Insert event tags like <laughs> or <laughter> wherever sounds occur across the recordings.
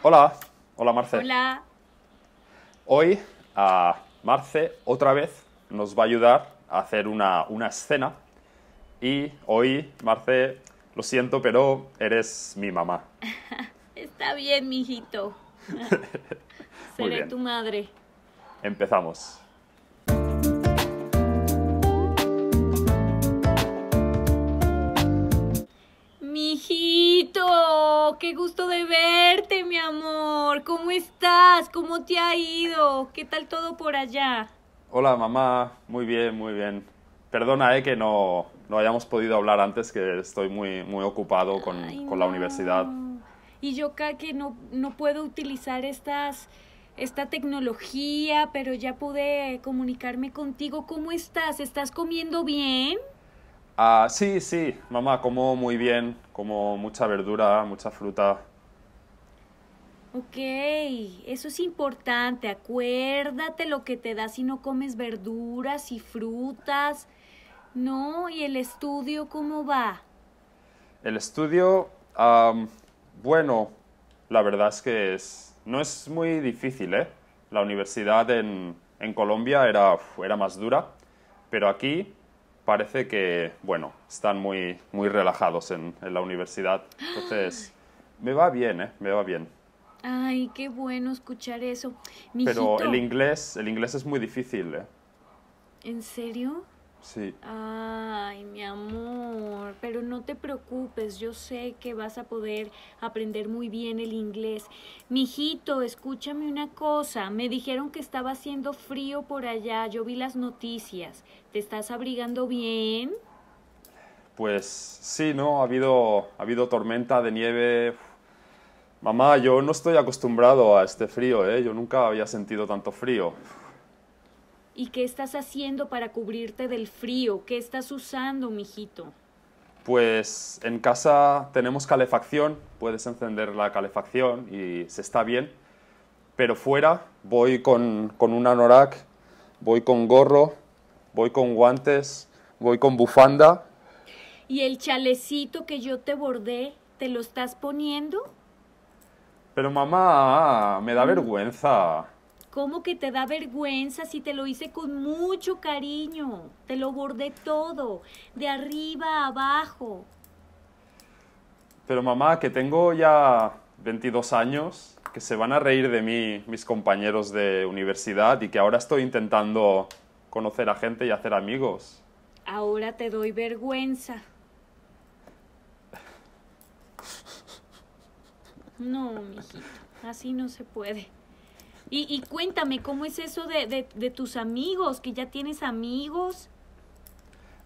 Hola, hola Marce. Hola. Hoy a Marce otra vez nos va a ayudar a hacer una, escena y hoy, Marce, lo siento, pero eres mi mamá. <laughs> Está bien, mijito. <laughs> Seré tu madre. Empezamos. hijito qué gusto de verte, mi amor. ¿Cómo estás? ¿Cómo te ha ido? ¿Qué tal todo por allá? Hola, mamá. Muy bien, muy bien. Perdona, eh, que no, no hayamos podido hablar antes, que estoy muy, muy ocupado con, la universidad. Y yo que no, no puedo utilizar estas, esta tecnología, pero ya pude comunicarme contigo. ¿Cómo estás? ¿Estás comiendo bien? Ah, sí, sí, mamá, como muy bien, como mucha verdura, mucha fruta. Ok, eso es importante, acuérdate lo que te da si no comes verduras y frutas. No, ¿y el estudio cómo va? El estudio, bueno, la verdad es que no es muy difícil, ¿eh? La universidad en, Colombia era, era más dura, pero aquí parece que, bueno, están muy, muy relajados en, la universidad. Entonces, <gasps> me va bien, ¿eh? Me va bien. Ay, qué bueno escuchar eso. Pero el inglés, el inglés es muy difícil, ¿eh? ¿En serio? Sí. Ay, mi amor, pero no te preocupes, yo sé que vas a poder aprender muy bien el inglés. Mijito, escúchame una cosa, me dijeron que estaba haciendo frío por allá, yo vi las noticias. ¿Te estás abrigando bien? Pues sí, ¿no? Ha habido, ha habido tormenta de nieve. Mamá, yo no estoy acostumbrado a este frío, ¿eh? Yo nunca había sentido tanto frío. ¿Y qué estás haciendo para cubrirte del frío? ¿Qué estás usando, mijito? Pues en casa tenemos calefacción, puedes encender la calefacción y se está bien, pero fuera voy con, con un anorak, voy con gorro, voy con guantes, voy con bufanda. ¿Y el chalecito que yo te bordé, te lo estás poniendo? Pero mamá, me da mm. vergüenza. ¿Cómo que te da vergüenza si te lo hice con mucho cariño? Te lo bordé todo, de arriba a abajo. Pero mamá, que tengo ya 22 años, que se van a reír de mí mis compañeros de universidad y que ahora estoy intentando conocer a gente y hacer amigos. Ahora te doy vergüenza. <laughs> No, mi hijita así no se puede. Y, cuéntame, ¿cómo es eso de, de, tus amigos? ¿Que ya tienes amigos?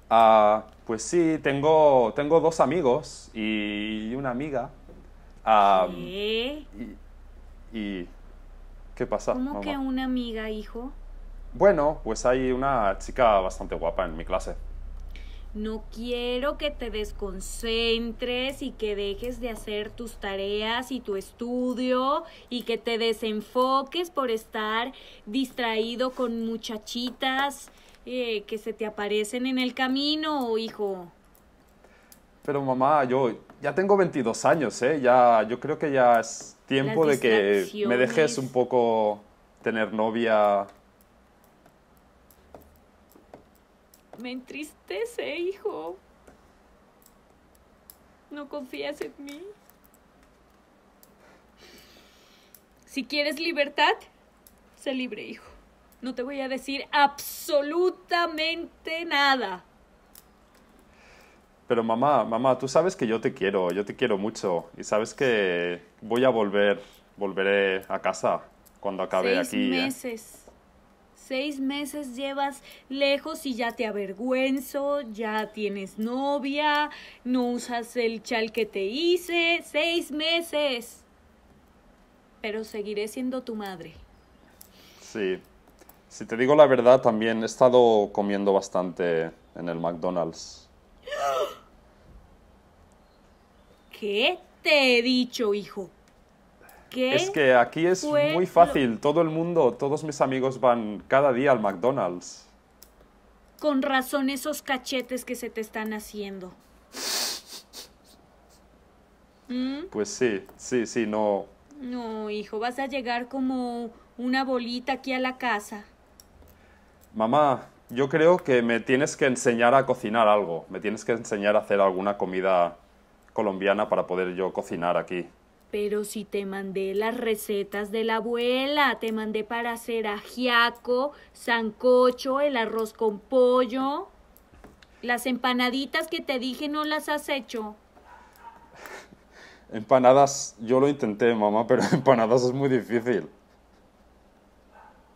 Ah, pues sí, tengo, tengo dos amigos y una amiga. Y, qué pasa? ¿Cómo que una amiga, hijo? Bueno, pues hay una chica bastante guapa en mi clase. No quiero que te desconcentres y que dejes de hacer tus tareas y tu estudio y que te desenfoques por estar distraído con muchachitas eh, que se te aparecen en el camino, hijo. Pero mamá, yo ya tengo 22 años, ¿eh? Ya, yo creo que ya es tiempo de que me dejes un poco tener novia Me entristece, hijo. No confías en mí. Si quieres libertad, sé libre, hijo. No te voy a decir absolutamente nada. Pero mamá, mamá, tú sabes que yo te quiero, yo te quiero mucho y sabes que voy a volver, volveré a casa cuando acabe Seis aquí. ¿eh? Meses seis meses llevas lejos y ya te avergüenzo, ya tienes novia, no usas el chal que te hice, seis meses. Pero seguiré siendo tu madre. Sí. Si te digo la verdad, también he estado comiendo bastante en el McDonald's. <gasps> ¿Qué te he dicho, hijo? Es que aquí es muy fácil. Todo el mundo, todos mis amigos van cada día al McDonald's. Con razón esos cachetes que se te están haciendo. ¿Mm? Pues sí, sí, sí, no. No, hijo, vas a llegar como una bolita aquí a la casa. Mamá, yo creo que me tienes que enseñar a cocinar algo. Me tienes que enseñar a hacer alguna comida colombiana para poder yo cocinar aquí. Pero si te mandé las recetas de la abuela, te mandé para hacer ajiaco, sancocho, el arroz con pollo. Las empanaditas que te dije no las has hecho. <laughs> Empanadas, yo lo intenté, mamá, pero <laughs> empanadas es muy difícil.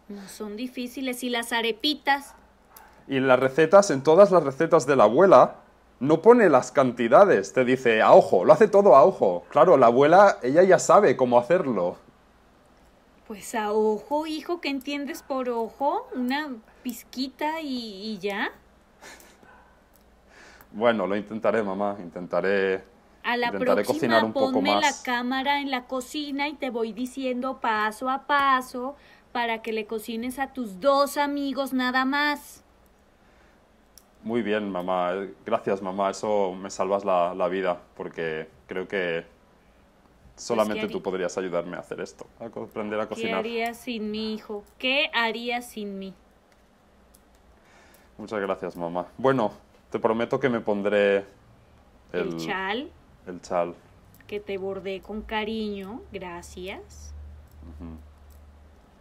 No son difíciles. ¿Y las arepitas? Y las recetas, en todas las recetas de la abuela, no pone las cantidades, te dice a ojo, lo hace todo a ojo. Claro, la abuela, ella ya sabe cómo hacerlo. Pues a ojo, hijo, ¿qué entiendes por ojo? ¿Una pizquita y, ya? <laughs> Bueno, lo intentaré, mamá, intentaré... A la próxima ponme la cámara en la cocina y te voy diciendo paso a paso para que le cocines a tus dos amigos nada más. Muy bien, mamá. Gracias, mamá. Eso me salvas la, vida, porque creo que pues, solamente tú podrías ayudarme a hacer esto, a aprender a cocinar. ¿Qué harías sin mi hijo? ¿Qué harías sin mí? Muchas gracias, mamá. Bueno, te prometo que me pondré el, chal. El chal. Que te bordé con cariño, gracias.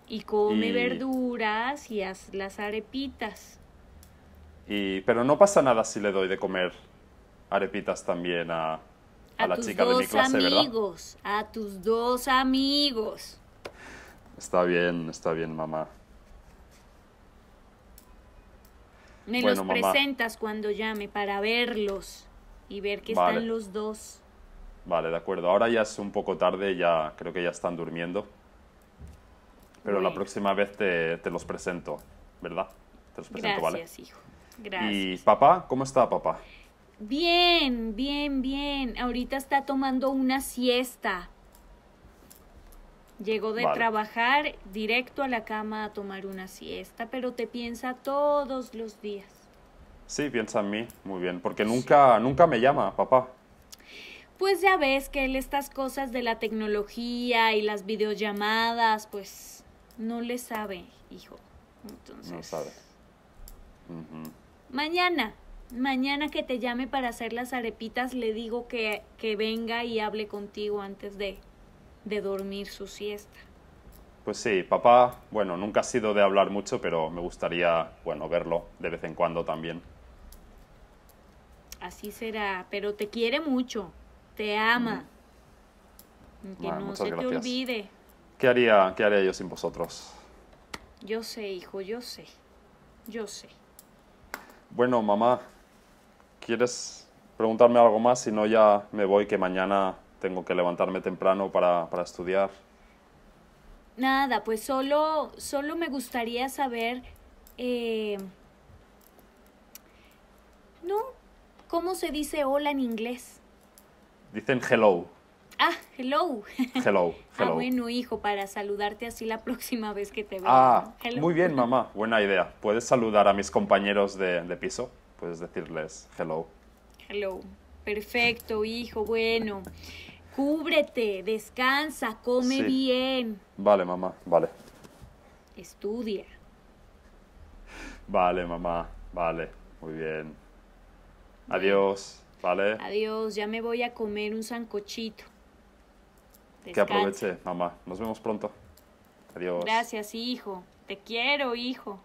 Y come verduras y haz las arepitas pero no pasa nada si le doy de comer arepitas también a, a, la chica de mi clase, amigos, ¿verdad? A tus dos amigos. Está bien, está bien, mamá. Me los presentas cuando llame para verlos y ver que están los dos. Vale, de acuerdo. Ahora ya es un poco tarde, ya creo que ya están durmiendo. Pero la próxima vez te, los presento, ¿verdad? Te los presento, Gracias, Hijo. Gracias. ¿Y papá? ¿Cómo está papá? Bien, bien, bien. Ahorita está tomando una siesta. Llegó de trabajar directo a la cama a tomar una siesta, pero te piensa todos los días. Sí, piensa en mí, muy bien, porque nunca, nunca me llama, papá. Pues ya ves que él estas cosas de la tecnología y las videollamadas, pues no le sabe, hijo. Entonces. No sabe. Mañana, mañana que te llame para hacer las arepitas, le digo que, venga y hable contigo antes de, de dormir su siesta. Pues sí, papá, bueno, nunca ha sido de hablar mucho, pero me gustaría, bueno, verlo de vez en cuando también. Así será, pero te quiere mucho, te ama. Que no se te olvide. ¿Qué haría, ¿Qué haría yo sin vosotros? Yo sé, hijo, yo sé, yo sé. Bueno, mamá, ¿quieres preguntarme algo más? Si no, ya me voy, que mañana tengo que levantarme temprano para, estudiar. Nada, pues solo, solo me gustaría saber, eh, ¿no? ¿Cómo se dice hola en inglés? Dicen hello. Ah, hello. Hello, <laughs> ah, hello. bueno, hijo, para saludarte así la próxima vez que te vea. Ah, muy bien, mamá. <laughs> Buena idea. ¿Puedes saludar a mis compañeros de, piso? Puedes decirles hello. Hello. Perfecto, hijo. Bueno, cúbrete, descansa, come bien. Vale, mamá, vale. Estudia. Vale, mamá, vale. Muy bien. Adiós, ¿vale? Adiós, ya me voy a comer un sancochito. Que aproveche, mamá. Nos vemos pronto. Adiós. Gracias, hijo. Te quiero, hijo.